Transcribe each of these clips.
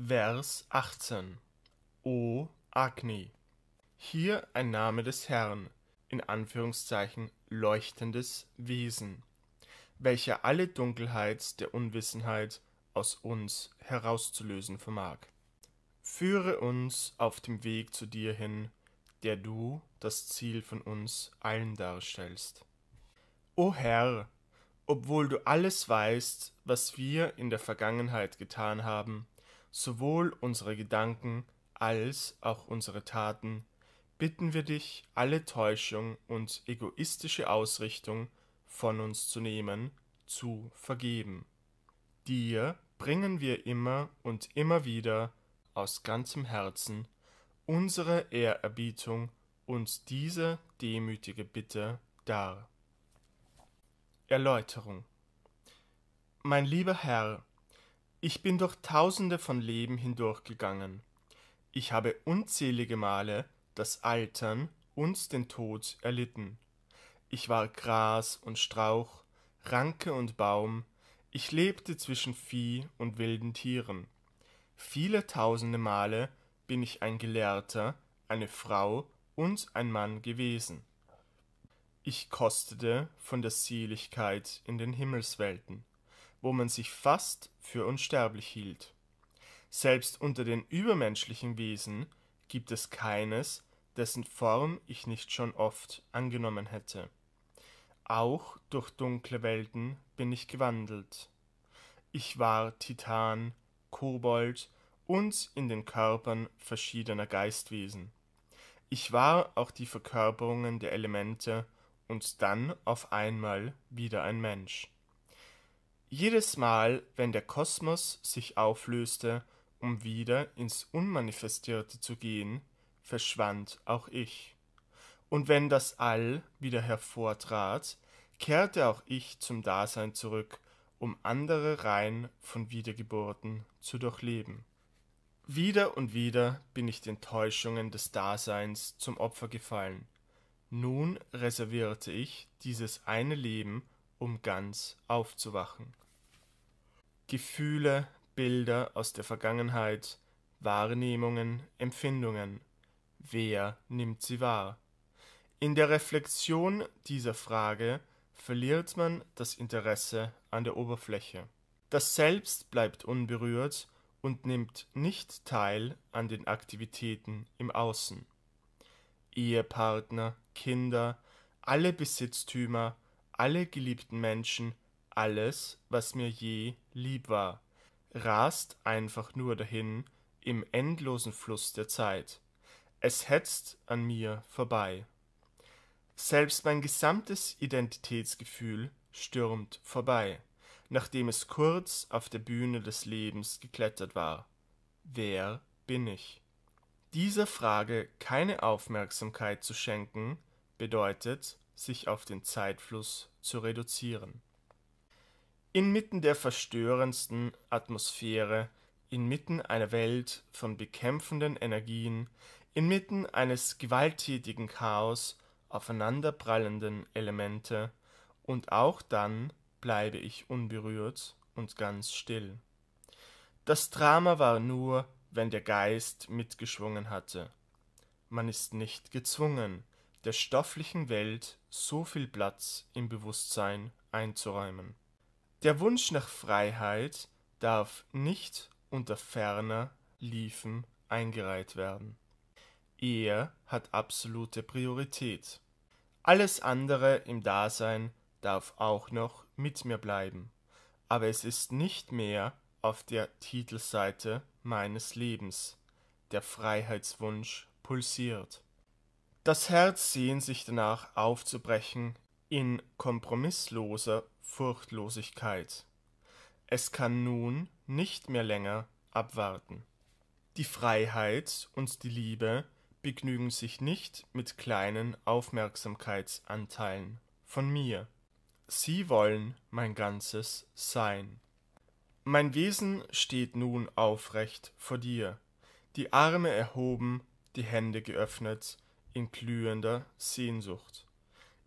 Vers 18 O Agni Hier ein Name des Herrn, in Anführungszeichen leuchtendes Wesen, welcher alle Dunkelheit der Unwissenheit aus uns herauszulösen vermag. Führe uns auf dem Weg zu dir hin, der du das Ziel von uns allen darstellst. O Herr, obwohl du alles weißt, was wir in der Vergangenheit getan haben, sowohl unsere Gedanken als auch unsere Taten, bitten wir dich, alle Täuschung und egoistische Ausrichtung von uns zu nehmen, zu vergeben. Dir bringen wir immer und immer wieder aus ganzem Herzen unsere Ehrerbietung und diese demütige Bitte dar. Erläuterung Mein lieber Herr, ich bin durch tausende von Leben hindurchgegangen. Ich habe unzählige Male das Altern und den Tod erlitten. Ich war Gras und Strauch, Ranke und Baum, ich lebte zwischen Vieh und wilden Tieren. Viele tausende Male bin ich ein Gelehrter, eine Frau und ein Mann gewesen. Ich kostete von der Seligkeit in den Himmelswelten wo man sich fast für unsterblich hielt. Selbst unter den übermenschlichen Wesen gibt es keines, dessen Form ich nicht schon oft angenommen hätte. Auch durch dunkle Welten bin ich gewandelt. Ich war Titan, Kobold und in den Körpern verschiedener Geistwesen. Ich war auch die Verkörperungen der Elemente und dann auf einmal wieder ein Mensch. Jedes Mal, wenn der Kosmos sich auflöste, um wieder ins Unmanifestierte zu gehen, verschwand auch ich. Und wenn das All wieder hervortrat, kehrte auch ich zum Dasein zurück, um andere Reihen von Wiedergeburten zu durchleben. Wieder und wieder bin ich den Täuschungen des Daseins zum Opfer gefallen. Nun reservierte ich dieses eine Leben um ganz aufzuwachen. Gefühle, Bilder aus der Vergangenheit, Wahrnehmungen, Empfindungen. Wer nimmt sie wahr? In der Reflexion dieser Frage verliert man das Interesse an der Oberfläche. Das Selbst bleibt unberührt und nimmt nicht teil an den Aktivitäten im Außen. Ehepartner, Kinder, alle Besitztümer alle geliebten Menschen, alles, was mir je lieb war, rast einfach nur dahin im endlosen Fluss der Zeit. Es hetzt an mir vorbei. Selbst mein gesamtes Identitätsgefühl stürmt vorbei, nachdem es kurz auf der Bühne des Lebens geklettert war. Wer bin ich? Dieser Frage keine Aufmerksamkeit zu schenken, bedeutet sich auf den Zeitfluss zu reduzieren. Inmitten der verstörendsten Atmosphäre, inmitten einer Welt von bekämpfenden Energien, inmitten eines gewalttätigen Chaos aufeinanderprallenden Elemente, und auch dann bleibe ich unberührt und ganz still. Das Drama war nur, wenn der Geist mitgeschwungen hatte. Man ist nicht gezwungen, der stofflichen Welt so viel Platz im Bewusstsein einzuräumen. Der Wunsch nach Freiheit darf nicht unter ferner Liefen eingereiht werden. Ehe hat absolute Priorität. Alles andere im Dasein darf auch noch mit mir bleiben, aber es ist nicht mehr auf der Titelseite meines Lebens. Der Freiheitswunsch pulsiert. Das Herz sehnt sich danach aufzubrechen in kompromissloser Furchtlosigkeit. Es kann nun nicht mehr länger abwarten. Die Freiheit und die Liebe begnügen sich nicht mit kleinen Aufmerksamkeitsanteilen von mir. Sie wollen mein ganzes Sein. Mein Wesen steht nun aufrecht vor dir, die Arme erhoben, die Hände geöffnet, in glühender Sehnsucht.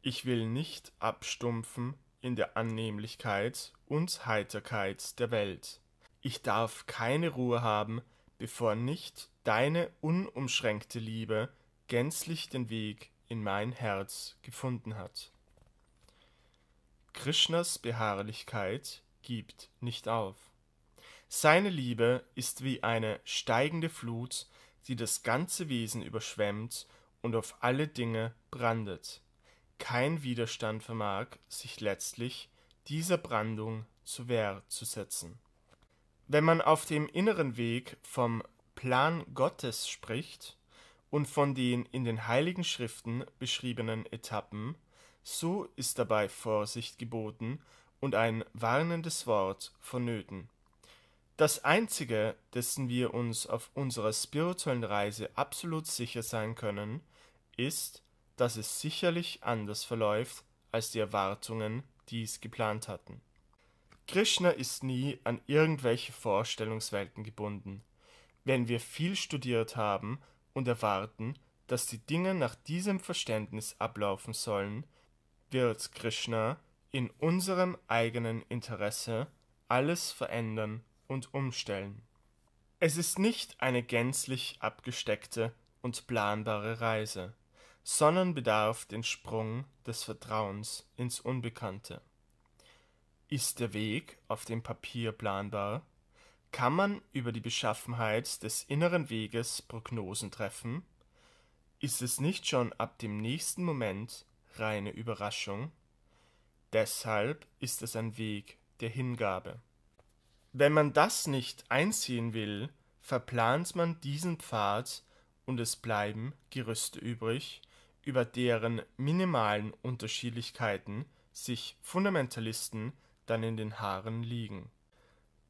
Ich will nicht abstumpfen in der Annehmlichkeit und Heiterkeit der Welt. Ich darf keine Ruhe haben, bevor nicht deine unumschränkte Liebe gänzlich den Weg in mein Herz gefunden hat. Krishnas Beharrlichkeit gibt nicht auf. Seine Liebe ist wie eine steigende Flut, die das ganze Wesen überschwemmt und auf alle Dinge brandet. Kein Widerstand vermag, sich letztlich dieser Brandung zur Wehr zu setzen. Wenn man auf dem inneren Weg vom Plan Gottes spricht und von den in den Heiligen Schriften beschriebenen Etappen, so ist dabei Vorsicht geboten und ein warnendes Wort vonnöten. Das Einzige, dessen wir uns auf unserer spirituellen Reise absolut sicher sein können, ist, dass es sicherlich anders verläuft, als die Erwartungen dies geplant hatten. Krishna ist nie an irgendwelche Vorstellungswelten gebunden. Wenn wir viel studiert haben und erwarten, dass die Dinge nach diesem Verständnis ablaufen sollen, wird Krishna in unserem eigenen Interesse alles verändern und umstellen. Es ist nicht eine gänzlich abgesteckte und planbare Reise sondern bedarf den Sprung des Vertrauens ins Unbekannte. Ist der Weg auf dem Papier planbar, kann man über die Beschaffenheit des inneren Weges Prognosen treffen? Ist es nicht schon ab dem nächsten Moment reine Überraschung? Deshalb ist es ein Weg der Hingabe. Wenn man das nicht einsehen will, verplant man diesen Pfad und es bleiben Gerüste übrig, über deren minimalen Unterschiedlichkeiten sich Fundamentalisten dann in den Haaren liegen.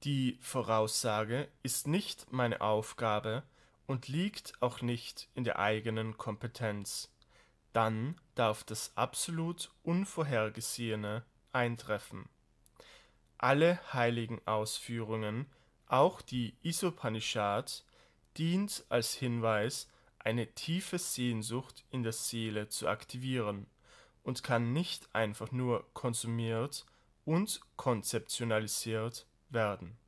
Die Voraussage ist nicht meine Aufgabe und liegt auch nicht in der eigenen Kompetenz. Dann darf das absolut Unvorhergesehene eintreffen. Alle heiligen Ausführungen, auch die Isopanishad, dient als Hinweis eine tiefe Sehnsucht in der Seele zu aktivieren und kann nicht einfach nur konsumiert und konzeptionalisiert werden